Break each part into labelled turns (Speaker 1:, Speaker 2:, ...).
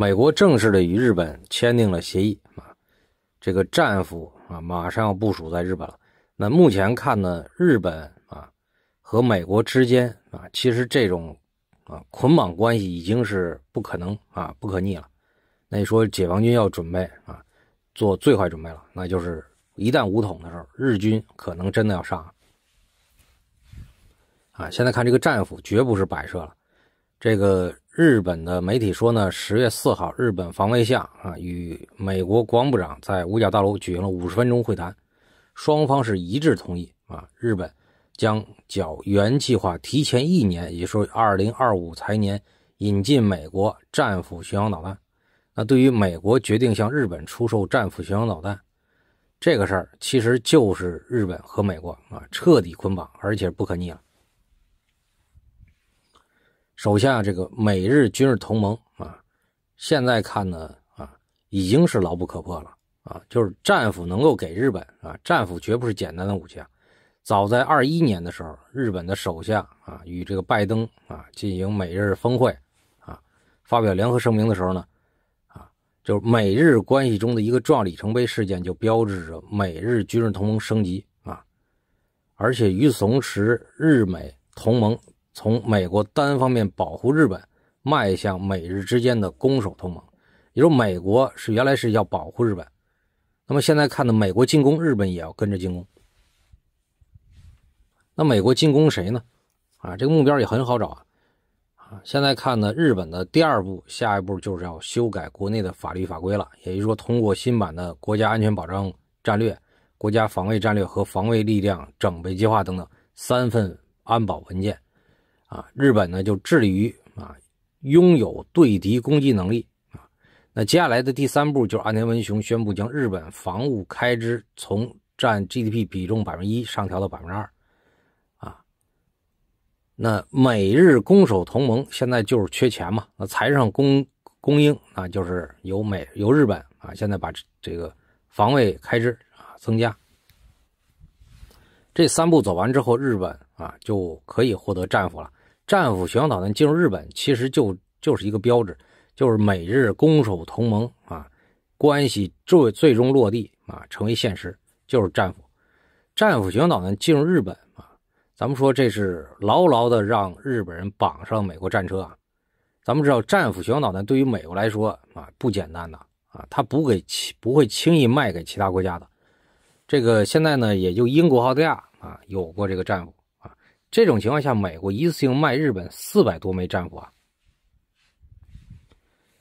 Speaker 1: 美国正式的与日本签订了协议啊，这个战俘啊马上要部署在日本了。那目前看呢，日本啊和美国之间啊，其实这种啊捆绑关系已经是不可能啊不可逆了。那你说解放军要准备啊，做最坏准备了，那就是一旦武统的时候，日军可能真的要上。啊，现在看这个战俘绝不是摆设了，这个。日本的媒体说呢，十月四号，日本防卫相啊与美国国防部长在五角大楼举行了五十分钟会谈，双方是一致同意啊，日本将较原计划提前一年，也就是二零二五财年引进美国战斧巡航导弹。那对于美国决定向日本出售战斧巡航导弹这个事儿，其实就是日本和美国啊彻底捆绑，而且不可逆了。首先啊，这个美日军事同盟啊，现在看呢啊，已经是牢不可破了啊。就是战斧能够给日本啊，战斧绝不是简单的武器啊。早在二一年的时候，日本的首相啊与这个拜登啊进行美日峰会啊，发表联合声明的时候呢，啊，就是美日关系中的一个重要里程碑事件，就标志着美日军事同盟升级啊。而且与此同时，日美同盟。从美国单方面保护日本，迈向美日之间的攻守同盟。也就是美国是原来是要保护日本，那么现在看呢，美国进攻日本也要跟着进攻。那美国进攻谁呢？啊，这个目标也很好找啊！啊，现在看呢，日本的第二步、下一步就是要修改国内的法律法规了，也就是说，通过新版的国家安全保障战略、国家防卫战略和防卫力量整备计划等等三份安保文件。啊，日本呢就致力于啊拥有对敌攻击能力啊。那接下来的第三步就是安田文雄宣布将日本防务开支从占 GDP 比重百分之一上调到百分之二啊。那美日攻守同盟现在就是缺钱嘛，那财政供供应啊就是由美由日本啊现在把这个防卫开支啊增加。这三步走完之后，日本啊就可以获得战俘了。战斧巡航导弹进入日本，其实就就是一个标志，就是美日攻守同盟啊关系最最终落地啊成为现实，就是战斧，战斧巡航导弹进入日本啊，咱们说这是牢牢的让日本人绑上美国战车啊。咱们知道战斧巡航导弹对于美国来说啊不简单的啊，它不给不会轻易卖给其他国家的。这个现在呢也就英国、澳大利亚啊有过这个战斧。这种情况下，美国一次性卖日本四百多枚战斧啊，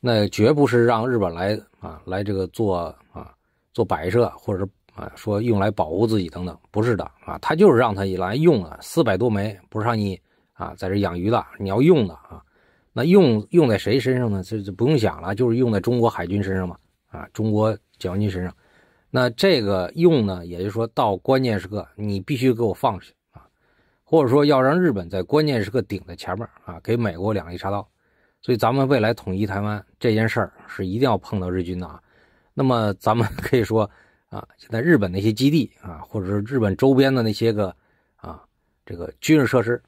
Speaker 1: 那绝不是让日本来啊来这个做啊做摆设，或者啊说用来保护自己等等，不是的啊，他就是让他来用啊，四百多枚，不是让你啊在这养鱼的，你要用的啊，那用用在谁身上呢？这这不用想了，就是用在中国海军身上嘛啊，中国解放军身上。那这个用呢，也就是说到关键时刻，你必须给我放出去。或者说要让日本在关键时刻顶在前面啊，给美国两肋插刀，所以咱们未来统一台湾这件事儿是一定要碰到日军的啊。那么咱们可以说啊，现在日本那些基地啊，或者是日本周边的那些个啊这个军事设施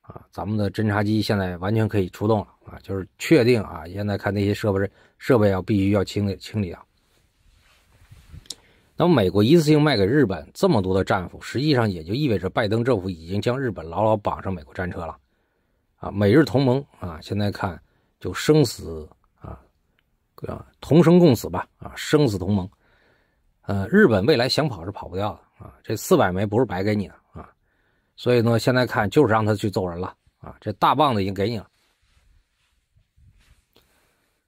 Speaker 1: 啊，咱们的侦察机现在完全可以出动了啊，就是确定啊，现在看那些设备设备要必须要清理清理啊。那么，美国一次性卖给日本这么多的战斧，实际上也就意味着拜登政府已经将日本牢牢绑上美国战车了，啊，美日同盟啊，现在看就生死啊，啊，同生共死吧，啊，生死同盟，呃，日本未来想跑是跑不掉的啊，这四百枚不是白给你的啊，所以呢，现在看就是让他去揍人了啊，这大棒子已经给你了。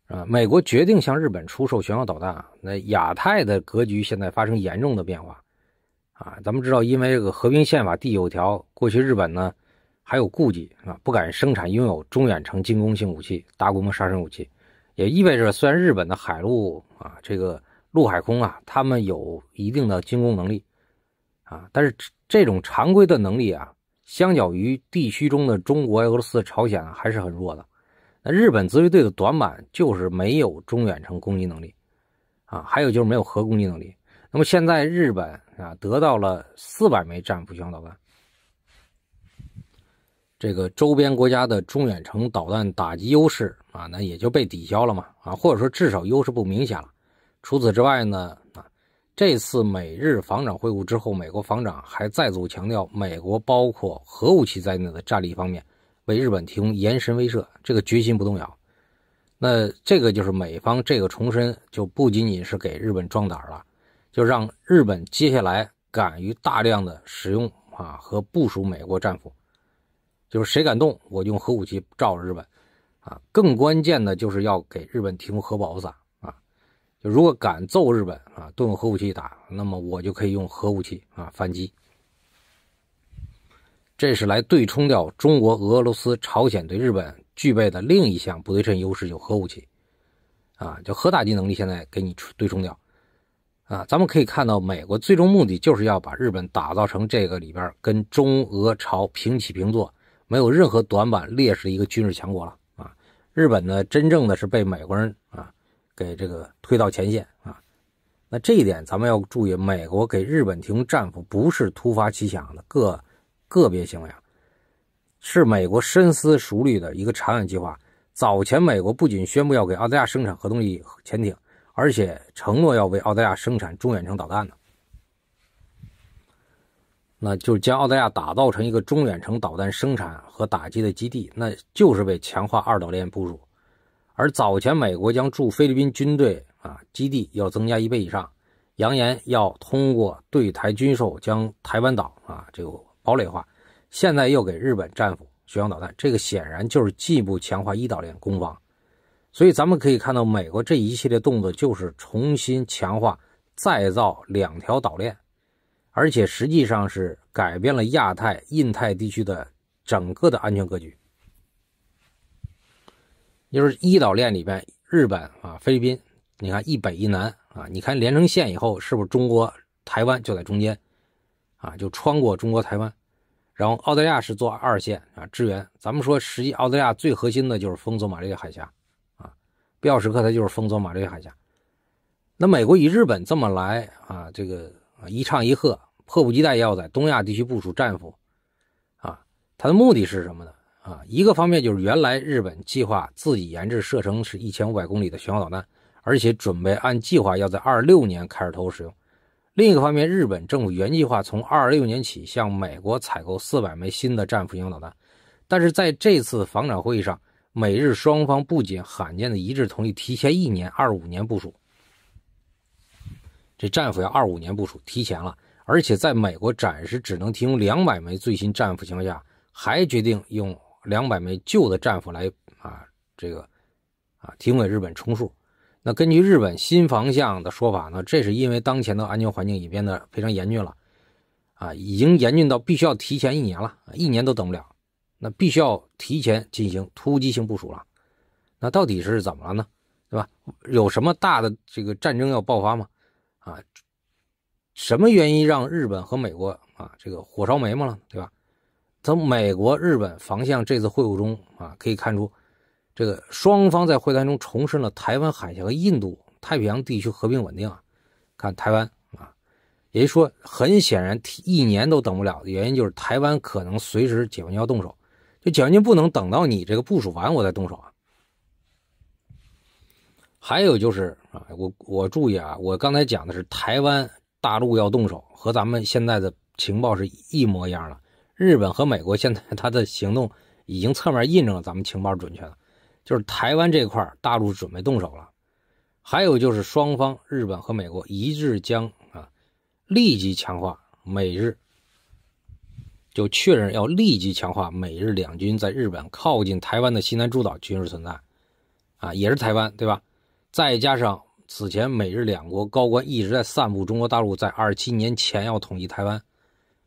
Speaker 1: 啊，美国决定向日本出售巡航导弹，那亚太的格局现在发生严重的变化。啊，咱们知道，因为这个和平宪法第九条，过去日本呢还有顾忌啊，不敢生产拥有中远程进攻性武器、大规模杀伤武器，也意味着虽然日本的海陆啊，这个陆海空啊，他们有一定的进攻能力，啊，但是这种常规的能力啊，相较于地区中的中国、俄罗斯、朝鲜还是很弱的。那日本自卫队的短板就是没有中远程攻击能力，啊，还有就是没有核攻击能力。那么现在日本啊得到了四百枚战斧巡航导弹，这个周边国家的中远程导弹打击优势啊，那也就被抵消了嘛，啊，或者说至少优势不明显了。除此之外呢，啊，这次美日防长会晤之后，美国防长还再度强调美国包括核武器在内的战力方面。为日本提供延伸威慑，这个决心不动摇。那这个就是美方这个重申，就不仅仅是给日本壮胆了，就让日本接下来敢于大量的使用啊和部署美国战斧，就是谁敢动，我用核武器照着日本啊。更关键的就是要给日本提供核保护伞啊，就如果敢揍日本啊，动用核武器打，那么我就可以用核武器啊反击。这是来对冲掉中国、俄罗斯、朝鲜对日本具备的另一项不对称优势，有核武器啊，就核打击能力，现在给你对冲掉啊。咱们可以看到，美国最终目的就是要把日本打造成这个里边跟中俄朝平起平坐，没有任何短板劣势的一个军事强国了啊。日本呢，真正的是被美国人啊给这个推到前线啊。那这一点咱们要注意，美国给日本提供战俘不是突发奇想的各。个别行为啊，是美国深思熟虑的一个长远计划。早前，美国不仅宣布要给澳大利亚生产核动力潜艇，而且承诺要为澳大利亚生产中远程导弹呢。那就是将澳大利亚打造成一个中远程导弹生产和打击的基地，那就是为强化二岛链部署。而早前，美国将驻菲律宾军队啊基地要增加一倍以上，扬言要通过对台军售将台湾岛啊这个。堡垒化，现在又给日本战斧巡航导弹，这个显然就是进一步强化一岛链攻防。所以咱们可以看到，美国这一系列动作就是重新强化、再造两条岛链，而且实际上是改变了亚太、印太地区的整个的安全格局。就是一岛链里边，日本啊、菲律宾，你看一北一南啊，你看连成线以后，是不是中国台湾就在中间啊？就穿过中国台湾。然后澳大利亚是做二线啊，支援。咱们说实际，澳大利亚最核心的就是封锁马六甲海峡啊，必要时刻它就是封锁马六甲海峡。那美国与日本这么来啊，这个啊一唱一和，迫不及待要在东亚地区部署战斧啊，它的目的是什么呢？啊，一个方面就是原来日本计划自己研制射程是一千五百公里的巡航导弹，而且准备按计划要在二六年开始投入使用。另一个方面，日本政府原计划从二六年起向美国采购四百枚新的战斧型导弹，但是在这次防展会议上，美日双方不仅罕见的一致同意提前一年二五年部署这战斧，要二五年部署提前了，而且在美国暂时只能提供两百枚最新战斧情况下还决定用两百枚旧的战斧来啊这个啊提供给日本充数。那根据日本新方向的说法呢，这是因为当前的安全环境已变得非常严峻了，啊，已经严峻到必须要提前一年了，一年都等不了，那必须要提前进行突击性部署了。那到底是怎么了呢？对吧？有什么大的这个战争要爆发吗？啊，什么原因让日本和美国啊这个火烧眉毛了？对吧？从美国、日本防向这次会晤中啊可以看出。这个双方在会谈中重申了台湾海峡和印度太平洋地区和平稳定啊。看台湾啊，也就说，很显然，一年都等不了的原因就是台湾可能随时解放军要动手，就解放军不能等到你这个部署完我再动手啊。还有就是啊，我我注意啊，我刚才讲的是台湾大陆要动手，和咱们现在的情报是一模一样的。日本和美国现在他的行动已经侧面印证了咱们情报准确了。就是台湾这块，大陆准备动手了。还有就是双方，日本和美国一致将啊，立即强化美日。就确认要立即强化美日两军在日本靠近台湾的西南诸岛军事存在，啊，也是台湾，对吧？再加上此前美日两国高官一直在散布中国大陆在二七年前要统一台湾，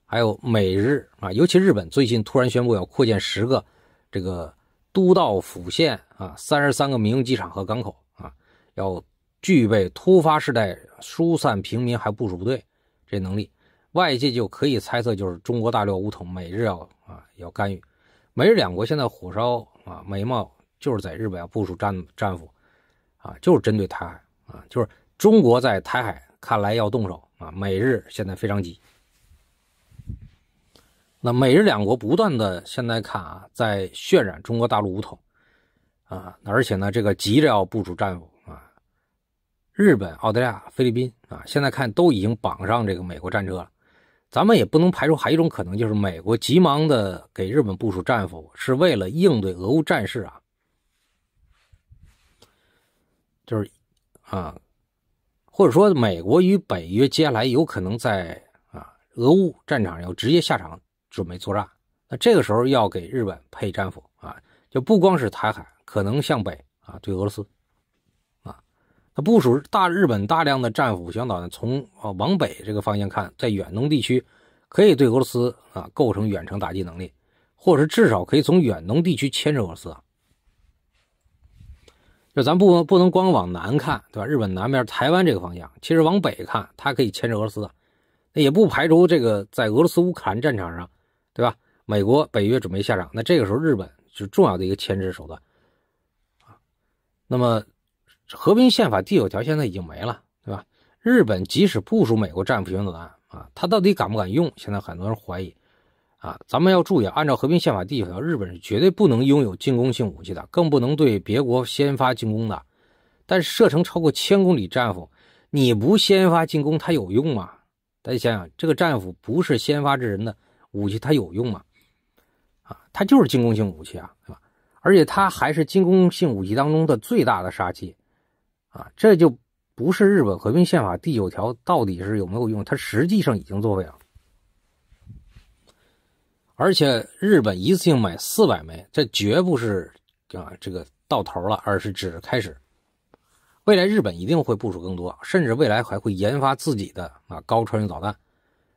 Speaker 1: 还有美日啊，尤其日本最近突然宣布要扩建十个这个。都道府县啊，三十三个民用机场和港口啊，要具备突发事态疏散平民还部署部队这能力，外界就可以猜测，就是中国大陆武统，美日要啊要干预，美日两国现在火烧啊眉毛，就是在日本要部署战战俘啊，就是针对台海啊，就是中国在台海看来要动手啊，美日现在非常急。那美日两国不断的现在看啊，在渲染中国大陆武统啊，而且呢，这个急着要部署战俘，啊，日本、澳大利亚、菲律宾啊，现在看都已经绑上这个美国战车了。咱们也不能排除还有一种可能，就是美国急忙的给日本部署战俘，是为了应对俄乌战事啊，就是啊，或者说美国与北约接下来有可能在啊俄乌战场上直接下场。准备作战，那这个时候要给日本配战斧啊，就不光是台海，可能向北啊，对俄罗斯，啊，他部署大日本大量的战斧小打算从啊往北这个方向看，在远东地区可以对俄罗斯啊构成远程打击能力，或者是至少可以从远东地区牵制俄罗斯。啊。就咱不不能光往南看，对吧？日本南边台湾这个方向，其实往北看，它可以牵制俄罗斯，那也不排除这个在俄罗斯乌克兰战场上。对吧？美国、北约准备下场，那这个时候日本是重要的一个牵制手段啊。那么《和平宪法》第九条现在已经没了，对吧？日本即使部署美国战斧原子弹啊，他到底敢不敢用？现在很多人怀疑啊。咱们要注意，按照《和平宪法》第九条，日本是绝对不能拥有进攻性武器的，更不能对别国先发进攻的。但是射程超过千公里战斧，你不先发进攻它有用吗？大家想想，这个战斧不是先发制人的。武器它有用吗？啊，它就是进攻性武器啊，对吧？而且它还是进攻性武器当中的最大的杀器啊！这就不是日本和平宪法第九条到底是有没有用，它实际上已经作废了。而且日本一次性买四百枚，这绝不是啊这个到头了，而是只开始。未来日本一定会部署更多，甚至未来还会研发自己的啊高超音导弹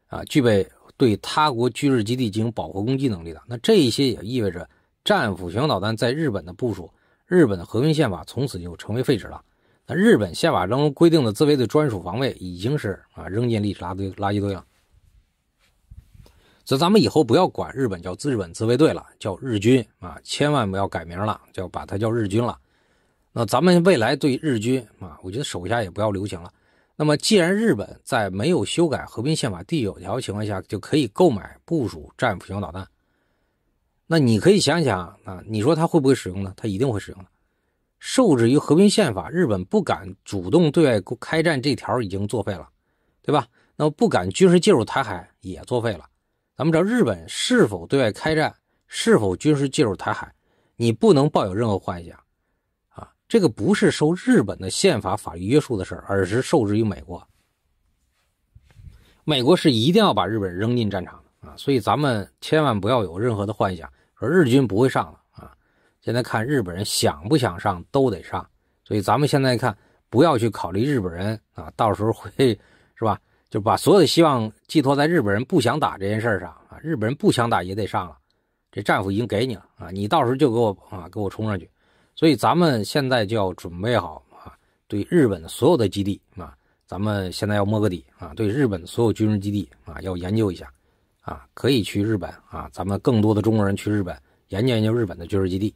Speaker 1: 啊，具备。对他国军日基地进行饱和攻击能力的，那这一些也意味着战斧巡航导弹在日本的部署，日本的和平宪法从此就成为废纸了。那日本宪法中规定的自卫队专属防卫已经是啊扔进历史垃堆垃圾堆了。所以咱们以后不要管日本叫日本自卫队了，叫日军啊，千万不要改名了，叫把它叫日军了。那咱们未来对日军啊，我觉得手下也不要留情了。那么，既然日本在没有修改和平宪法第九条情况下就可以购买部署战斧巡航导弹，那你可以想想啊，你说他会不会使用呢？他一定会使用的。受制于和平宪法，日本不敢主动对外开战，这条已经作废了，对吧？那么不敢军事介入台海也作废了。咱们知道日本是否对外开战，是否军事介入台海，你不能抱有任何幻想。这个不是受日本的宪法法律约束的事儿，而是受制于美国。美国是一定要把日本扔进战场的啊！所以咱们千万不要有任何的幻想，说日军不会上了啊！现在看日本人想不想上都得上，所以咱们现在看不要去考虑日本人啊，到时候会是吧？就把所有的希望寄托在日本人不想打这件事上啊！日本人不想打也得上了，这战俘已经给你了啊，你到时候就给我啊，给我冲上去。所以咱们现在就要准备好啊，对日本所有的基地啊，咱们现在要摸个底啊，对日本所有军事基地啊，要研究一下，啊，可以去日本啊，咱们更多的中国人去日本研究研究日本的军事基地。